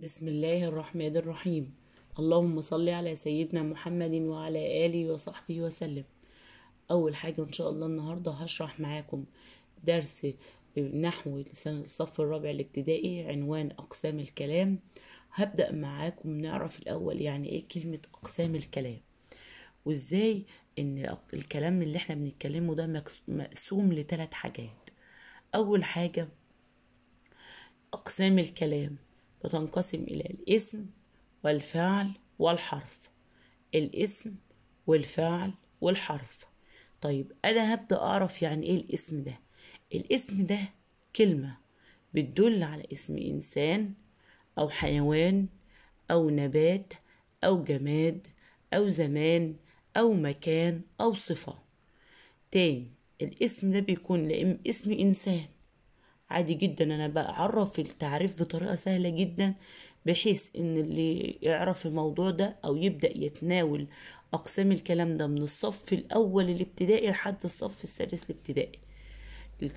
بسم الله الرحمن الرحيم اللهم صل على سيدنا محمد وعلى آله وصحبه وسلم أول حاجة إن شاء الله النهاردة هشرح معاكم درس نحو الصف الرابع الابتدائي عنوان أقسام الكلام هبدأ معاكم نعرف الأول يعني إيه كلمة أقسام الكلام وإزاي إن الكلام اللي إحنا بنتكلمه ده مقسوم لثلاث حاجات أول حاجة أقسام الكلام بتنقسم إلى الاسم والفعل والحرف الاسم والفعل والحرف طيب أنا هبدأ أعرف يعني إيه الاسم ده الاسم ده كلمة بتدل على اسم إنسان أو حيوان أو نبات أو جماد أو زمان أو مكان أو صفة تاني الاسم ده بيكون لإم اسم إنسان عادي جدا انا بعرف التعريف بطريقه سهله جدا بحيث ان اللي يعرف الموضوع ده او يبدا يتناول اقسام الكلام ده من الصف الاول الابتدائي لحد الصف السادس الابتدائي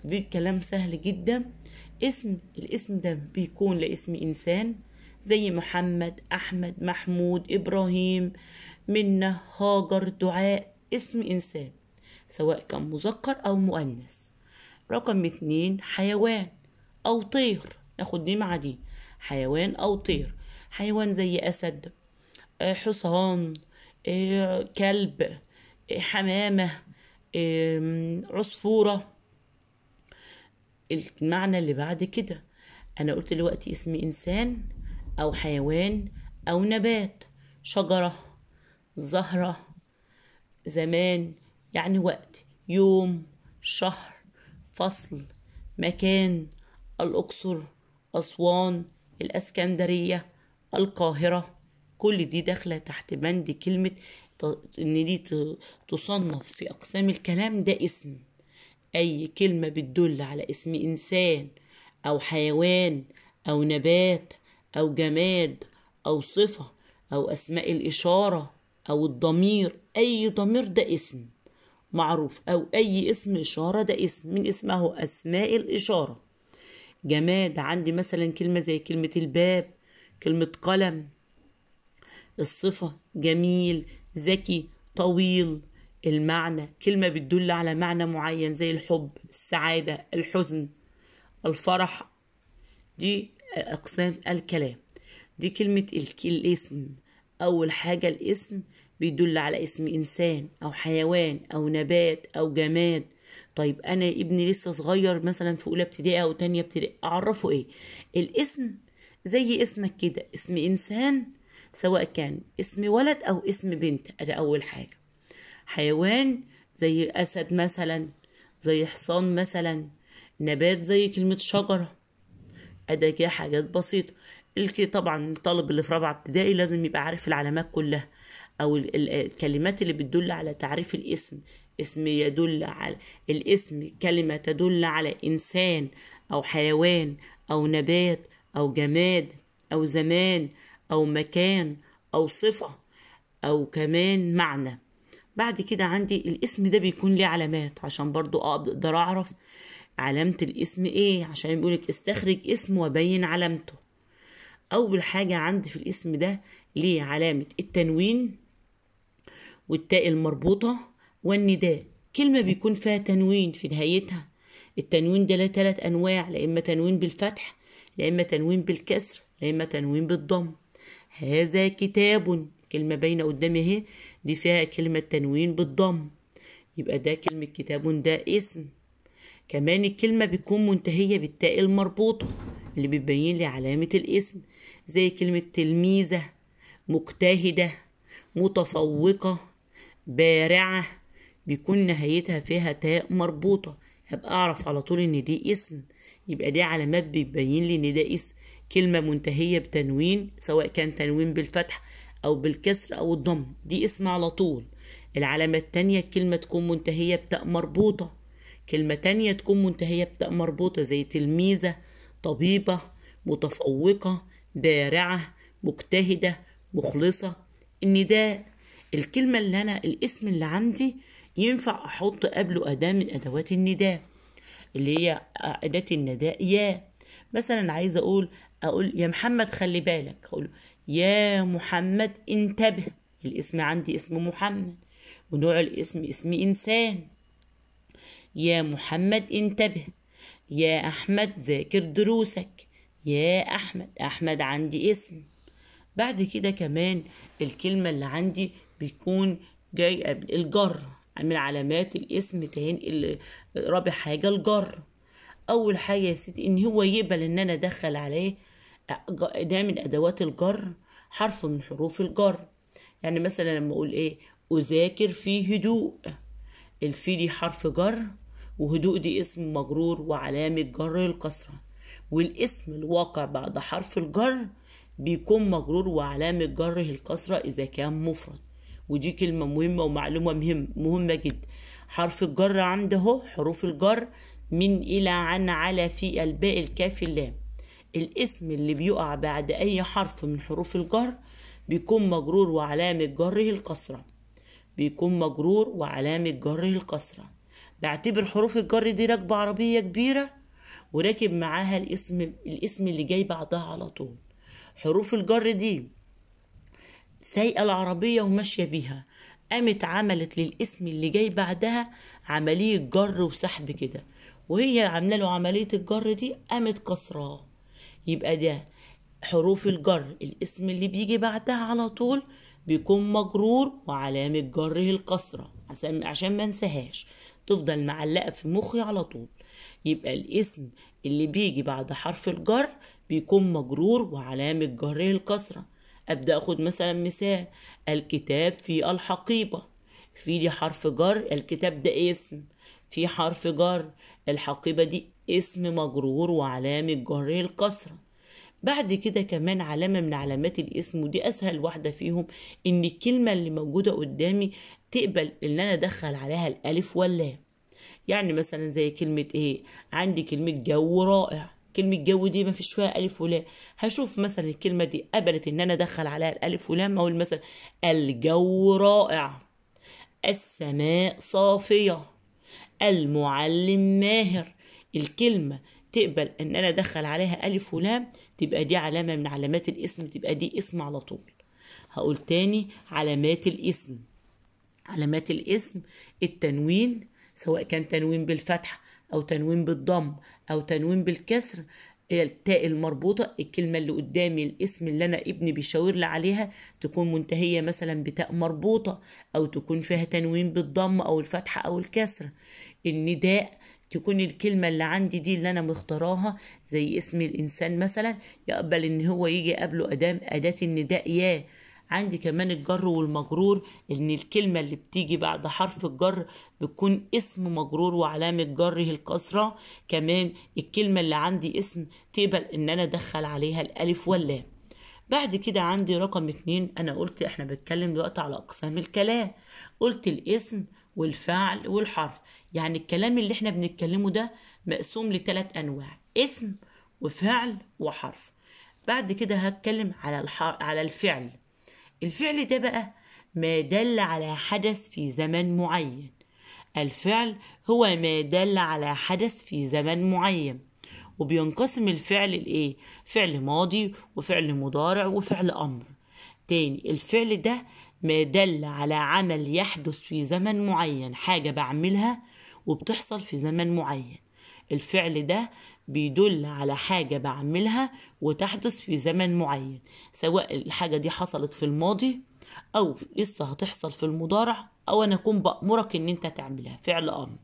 الكلام سهل جدا اسم الاسم ده بيكون لاسم انسان زي محمد احمد محمود ابراهيم منه هاجر دعاء اسم انسان سواء كان مذكر او مؤنث رقم اتنين حيوان أو طير ناخد دي مع دي حيوان أو طير حيوان زي أسد آه، حصان آه، كلب آه، حمامة عصفورة المعنى اللي بعد كده أنا قلت دلوقتي اسم إنسان أو حيوان أو نبات شجرة زهرة زمان يعني وقت يوم شهر فصل مكان الأقصر أسوان الأسكندرية القاهرة كل دي داخلة تحت بند كلمة إن دي تصنف في أقسام الكلام ده اسم أي كلمة بتدل على اسم إنسان أو حيوان أو نبات أو جماد أو صفة أو أسماء الإشارة أو الضمير أي ضمير ده اسم معروف أو أي اسم إشارة ده اسم من اسمه أسماء الإشارة جماد عندي مثلا كلمة زي كلمة الباب كلمة قلم الصفة جميل ذكي طويل المعنى كلمة بتدل على معنى معين زي الحب السعادة الحزن الفرح دي أقسام الكلام دي كلمة الاسم أول حاجة الاسم بيدل على اسم إنسان أو حيوان أو نبات أو جماد طيب أنا ابني لسه صغير مثلا في أولى ابتدائي أو تانية ابتدائي أعرفه إيه الاسم زي اسمك كده اسم إنسان سواء كان اسم ولد أو اسم بنت أدي أول حاجة حيوان زي أسد مثلا زي حصان مثلا نبات زي كلمة شجرة أدي كده حاجات بسيطة الكي طبعا الطالب اللي في رابعة ابتدائي لازم يبقى عارف العلامات كلها او الكلمات اللي بتدل على تعريف الاسم اسم يدل على الاسم كلمه تدل على انسان او حيوان او نبات او جماد او زمان او مكان او صفه او كمان معنى بعد كده عندي الاسم ده بيكون ليه علامات عشان برضو اقدر اعرف علامة الاسم ايه عشان يقولك استخرج اسم وبين علامته اول حاجة عندي في الاسم ده ليه علامة التنوين والتاء المربوطة والنداء كلمة بيكون فيها تنوين في نهايتها التنوين ده له تلات أنواع لا إما تنوين بالفتح لا إما تنوين بالكسر لا إما تنوين بالضم هذا كتاب كلمة باينة قدامي اهي دي فيها كلمة تنوين بالضم يبقى ده كلمة كتاب ده اسم كمان الكلمة بتكون منتهية بالتاء المربوطة اللي بتبين لي علامة الاسم زي كلمة تلميذة مجتهدة متفوقة بارعة بيكون نهايتها فيها تاء مربوطة هبقى أعرف على طول إن دي اسم يبقى دي علامات بتبين لي إن ده اسم كلمة منتهية بتنوين سواء كان تنوين بالفتح أو بالكسر أو الضم دي اسم على طول العلامة التانية كلمة تكون منتهية بتاء مربوطة كلمة تانية تكون منتهية بتاء مربوطة زي تلميذة طبيبة متفوقة بارعة مجتهدة مخلصة إن ده الكلمة اللي أنا الاسم اللي عندي ينفع أحط قبله أداة من أدوات النداء اللي هي أداة النداء يا مثلا عايزة أقول أقول يا محمد خلي بالك أقول يا محمد انتبه الاسم عندي اسم محمد ونوع الاسم اسم إنسان يا محمد انتبه يا أحمد ذاكر دروسك يا أحمد أحمد عندي اسم بعد كده كمان الكلمة اللي عندي بيكون جاي قبل الجر من علامات الاسم تنقل رابع حاجة الجر أول حاجة يا ستي إن هو يقبل إن أنا أدخل عليه ده من أدوات الجر حرف من حروف الجر يعني مثلا لما أقول إيه أذاكر في هدوء الفي دي حرف جر وهدوء دي اسم مجرور وعلامة جر الكسرة والاسم الواقع بعد حرف الجر بيكون مجرور وعلامة جره الكسرة إذا كان مفرد ودي كلمة مهمة ومعلومة مهم مهمة جدا حرف الجر عند اهو حروف الجر من إلى عن على في الباء الكاف اللام الاسم اللي بيقع بعد أي حرف من حروف الجر بيكون مجرور وعلامة جره الكسرة بيكون مجرور وعلامة جره الكسرة بعتبر حروف الجر دي راكبة عربية كبيرة وراكب معاها الاسم الاسم اللي جاي بعدها على طول حروف الجر دي سايقه العربيه وماشيه بيها قامت عملت للاسم اللي جاي بعدها عمليه جر وسحب كده وهي عامله له عمليه الجر دي قامت كسراه يبقى ده حروف الجر الاسم اللي بيجي بعدها على طول بيكون مجرور وعلامة جره الكسرة عشان عشان ما انساهاش تفضل معلقة في مخي على طول يبقى الاسم اللي بيجي بعد حرف الجر بيكون مجرور وعلامة جره الكسرة أبدأ أخد مثلا مثال الكتاب في الحقيبة في دي حرف جر الكتاب ده اسم في حرف جر الحقيبة دي اسم مجرور وعلامة جر الكسرة بعد كده كمان علامة من علامات الاسم ودي أسهل واحدة فيهم إن الكلمة اللي موجودة قدامي تقبل إن أنا أدخل عليها الألف واللام يعني مثلا زي كلمة إيه عندي كلمة جو رائع كلمة جو دي ما فيش فيها ألف ولا هشوف مثلا الكلمة دي قبلت إن أنا أدخل عليها الألف ولام أقول مثلا الجو رائع السماء صافية المعلم ماهر الكلمة تقبل إن أنا أدخل عليها ألف ولام تبقى دي علامة من علامات الاسم تبقى دي اسم على طول هقول تاني علامات الاسم علامات الاسم التنوين سواء كان تنوين بالفتحة أو تنوين بالضم أو تنوين بالكسر التاء المربوطة الكلمة اللي قدامي الاسم اللي أنا ابني بيشاور لي عليها تكون منتهية مثلا بتاء مربوطة أو تكون فيها تنوين بالضم أو الفتحة أو الكسر النداء تكون الكلمة اللي عندي دي اللي أنا مختاراها زي اسم الإنسان مثلا يقبل إن هو يجي قبله أداة النداء ياه عندي كمان الجر والمجرور ان الكلمة اللي بتيجي بعد حرف الجر بتكون اسم مجرور وعلامة جره الكسرة كمان الكلمة اللي عندي اسم تقبل ان انا ادخل عليها الالف واللام بعد كده عندي رقم اتنين انا قلت احنا بنتكلم دلوقتي على اقسام الكلام قلت الاسم والفعل والحرف يعني الكلام اللي احنا بنتكلمه ده مقسوم لتلات انواع اسم وفعل وحرف بعد كده هتكلم على الح... على الفعل الفعل ده بقى ما دل على حدث في زمن معين الفعل هو ما دل على حدث في زمن معين وبينقسم الفعل لايه فعل ماضي وفعل مضارع وفعل امر تاني الفعل ده ما دل على عمل يحدث في زمن معين حاجه بعملها وبتحصل في زمن معين الفعل ده بيدل على حاجة بعملها وتحدث في زمن معين سواء الحاجة دي حصلت في الماضي أو لسه هتحصل في المضارع أو أنا أكون بأمرك إن أنت تعملها فعل أمر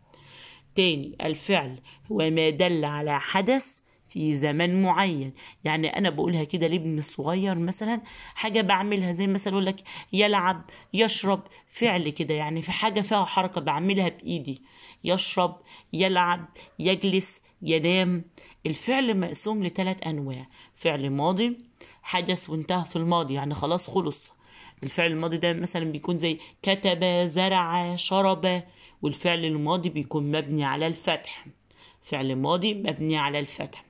تاني الفعل هو ما دل على حدث في زمن معين يعني انا بقولها كده لابن الصغير مثلا حاجه بعملها زي مثلا اقول لك يلعب يشرب فعل كده يعني في حاجه فيها حركه بعملها بايدي يشرب يلعب يجلس ينام الفعل مقسوم لثلاث أنواع فعل ماضي حدث وانتهى في الماضي يعني خلاص خلص الفعل الماضي ده مثلا بيكون زي كتب زرع شرب والفعل الماضي بيكون مبني على الفتح فعل ماضي مبني على الفتح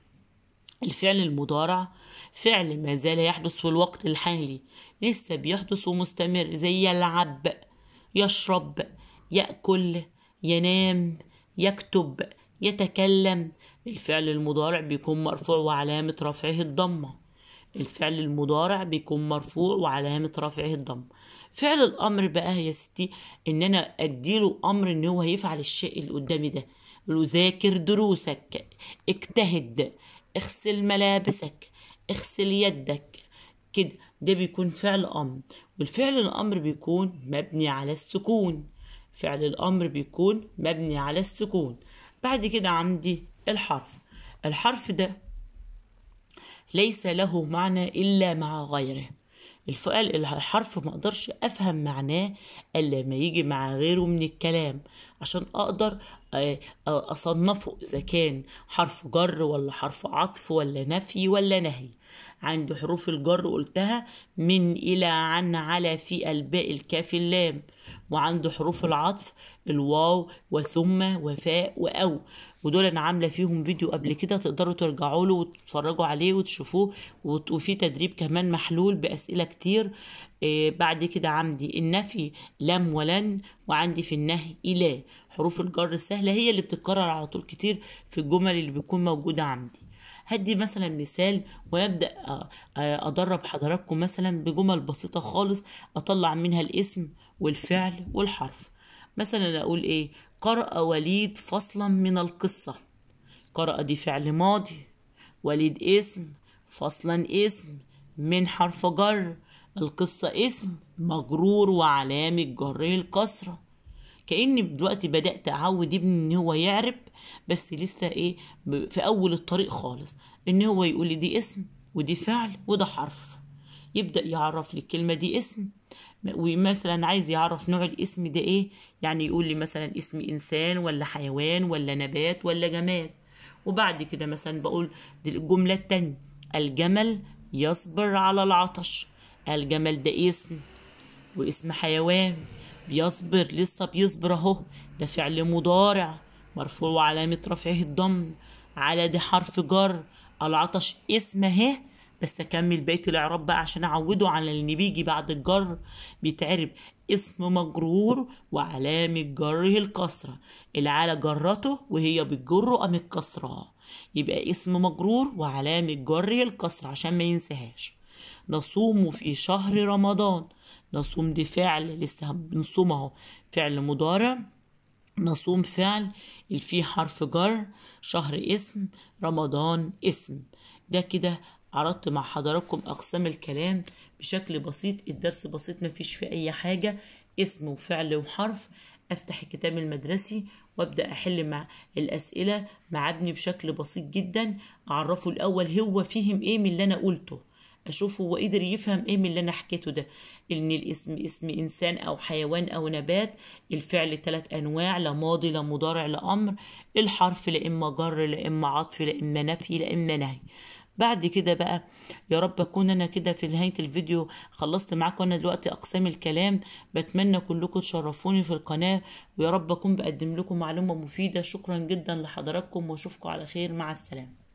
الفعل المضارع فعل ما زال يحدث في الوقت الحالي لسه بيحدث ومستمر زي يلعب يشرب يأكل ينام يكتب يتكلم الفعل المضارع بيكون مرفوع وعلامة رفعه الضمة الفعل المضارع بيكون مرفوع وعلامة رفعه الضمة فعل الأمر بقى يا ستي إن أنا أديله أمر إن هو يفعل الشيء اللي قدامي ده ذاكر دروسك اجتهد اغسل ملابسك اغسل يدك كده ده بيكون فعل أمر والفعل الأمر بيكون مبني على السكون فعل الأمر بيكون مبني على السكون بعد كده عندي الحرف الحرف ده ليس له معنى إلا مع غيره الفؤال الحرف ما اقدرش افهم معناه الا ما يجي مع غيره من الكلام عشان اقدر آه، اصنفه اذا كان حرف جر ولا حرف عطف ولا نفي ولا نهي عند حروف الجر قلتها من إلى عن على في الباء الكاف اللام وعند حروف العطف الواو وثم وفاء وأو ودول انا عامله فيهم فيديو قبل كده تقدروا ترجعوا له وتتفرجوا عليه وتشوفوه وفي تدريب كمان محلول باسئله كتير آه، بعد كده عندي النفي لم ولن وعندي في النهي الى حروف الجر السهله هي اللي بتتكرر على طول كتير في الجمل اللي بتكون موجوده عندي هدي مثلا مثال وابدا آه، آه، ادرب حضراتكم مثلا بجمل بسيطه خالص اطلع منها الاسم والفعل والحرف مثلا اقول ايه قرأ وليد فصلا من القصة قرأ دي فعل ماضي وليد اسم فصلا اسم من حرف جر القصة اسم مجرور وعلامة جره الكسرة كاني دلوقتي بدات اعود ابني ان هو يعرب بس لسه ايه في اول الطريق خالص ان هو يقول لي دي اسم ودي فعل وده حرف يبدا يعرف لي الكلمه دي اسم ومثلا عايز يعرف نوع الاسم ده ايه يعني يقول لي مثلا اسم انسان ولا حيوان ولا نبات ولا جماد وبعد كده مثلا بقول دي الجمله التانية الجمل يصبر على العطش الجمل ده اسم واسم حيوان بيصبر لسه بيصبر اهو ده فعل مضارع مرفوع وعلامة رفعه الضم على دي حرف جر العطش اسم اهي بس اكمل بقيه الاعراب بقى عشان اعوده على اللي بيجي بعد الجر بيتعرب اسم مجرور وعلامة جره الكسرة العالة جرته وهي بتجره ام الكسرة يبقى اسم مجرور وعلامة جره الكسرة عشان ما ينساهاش نصوم في شهر رمضان نصوم دي فعل لسه بنصوم اهو فعل مضارع نصوم فعل اللي فيه حرف جر شهر اسم رمضان اسم ده كده عرضت مع حضراتكم أقسام الكلام بشكل بسيط الدرس بسيط مفيش فيه أي حاجة اسم وفعل وحرف أفتح الكتاب المدرسي وأبدأ أحل مع الأسئلة مع ابني بشكل بسيط جدا أعرفه الأول هو فهم إيه من اللي أنا قلته اشوف هو قدر يفهم ايه من اللي انا حكيته ده ان الاسم اسم انسان او حيوان او نبات الفعل ثلاث انواع لا ماضي لا مضارع لا امر الحرف لا اما جر لا اما عطف لا اما نفي لا اما نهي بعد كده بقى يا رب اكون انا كده في نهايه الفيديو خلصت معاكم انا دلوقتي اقسام الكلام بتمنى كلكم تشرفوني في القناه ويا رب اكون بقدم لكم معلومه مفيده شكرا جدا لحضراتكم واشوفكم على خير مع السلامه